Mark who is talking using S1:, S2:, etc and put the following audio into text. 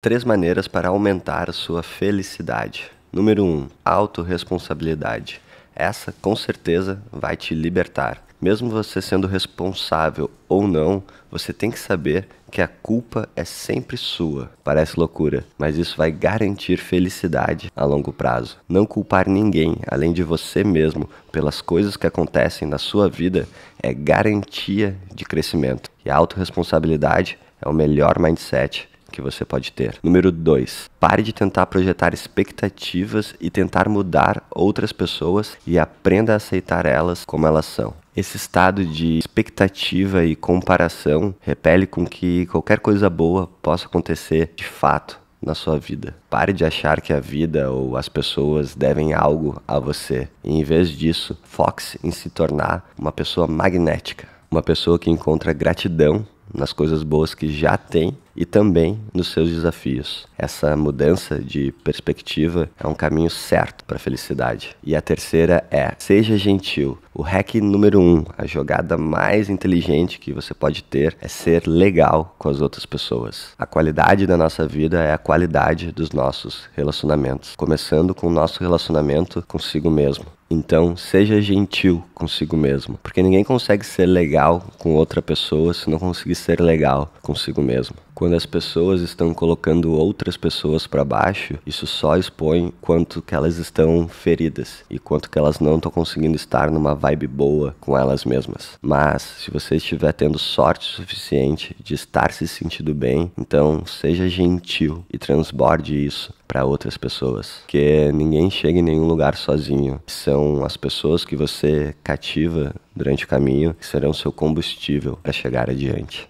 S1: Três maneiras para aumentar sua felicidade. Número 1. Um, autorresponsabilidade. Essa, com certeza, vai te libertar. Mesmo você sendo responsável ou não, você tem que saber que a culpa é sempre sua. Parece loucura, mas isso vai garantir felicidade a longo prazo. Não culpar ninguém, além de você mesmo, pelas coisas que acontecem na sua vida é garantia de crescimento. E a autorresponsabilidade é o melhor mindset que você pode ter. Número 2. Pare de tentar projetar expectativas e tentar mudar outras pessoas e aprenda a aceitar elas como elas são. Esse estado de expectativa e comparação repele com que qualquer coisa boa possa acontecer de fato na sua vida. Pare de achar que a vida ou as pessoas devem algo a você. E, em vez disso, foque-se em se tornar uma pessoa magnética, uma pessoa que encontra gratidão nas coisas boas que já tem e também nos seus desafios. Essa mudança de perspectiva é um caminho certo para a felicidade. E a terceira é: seja gentil. O hack número um, a jogada mais inteligente que você pode ter é ser legal com as outras pessoas. A qualidade da nossa vida é a qualidade dos nossos relacionamentos, começando com o nosso relacionamento consigo mesmo. Então, seja gentil consigo mesmo. Porque ninguém consegue ser legal com outra pessoa se não conseguir ser legal consigo mesmo. Quando as pessoas estão colocando outras pessoas para baixo, isso só expõe quanto que elas estão feridas e quanto que elas não estão conseguindo estar numa vibe boa com elas mesmas. Mas se você estiver tendo sorte suficiente de estar se sentindo bem, então seja gentil e transborde isso para outras pessoas, que ninguém chega em nenhum lugar sozinho. São as pessoas que você cativa durante o caminho, que serão é seu combustível para chegar adiante.